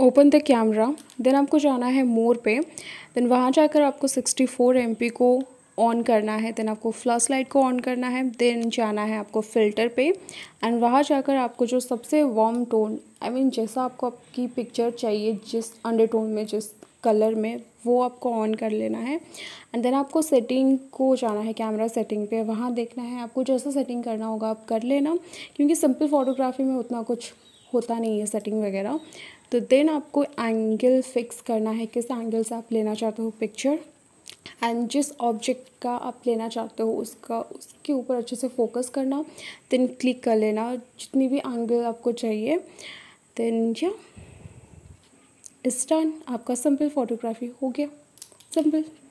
open the camera then आपको जाना है मोर पे देन वहाँ जाकर आपको सिक्सटी फोर एम पी को ऑन करना है देन आपको फ्लैश लाइट को ऑन करना है देन जाना है आपको फ़िल्टर पे एंड वहाँ जाकर आपको जो सबसे वार्म टोन आई मीन जैसा आपको आपकी पिक्चर चाहिए जिस अंडर टोन में जिस कलर में वो आपको ऑन कर लेना है एंड देन आपको सेटिंग को जाना है कैमरा सेटिंग पे वहाँ देखना है आपको जैसा सेटिंग करना होगा आप कर लेना क्योंकि सिंपल फोटोग्राफी में उतना कुछ होता नहीं है सेटिंग वगैरह तो देन आपको एंगल फिक्स करना है किस एंगल से आप लेना चाहते हो पिक्चर एंड जिस ऑब्जेक्ट का आप लेना चाहते हो उसका उसके ऊपर अच्छे से फोकस करना देन क्लिक कर लेना जितनी भी एंगल आपको चाहिए देन या इस डन आपका सिंपल फोटोग्राफी हो गया सिंपल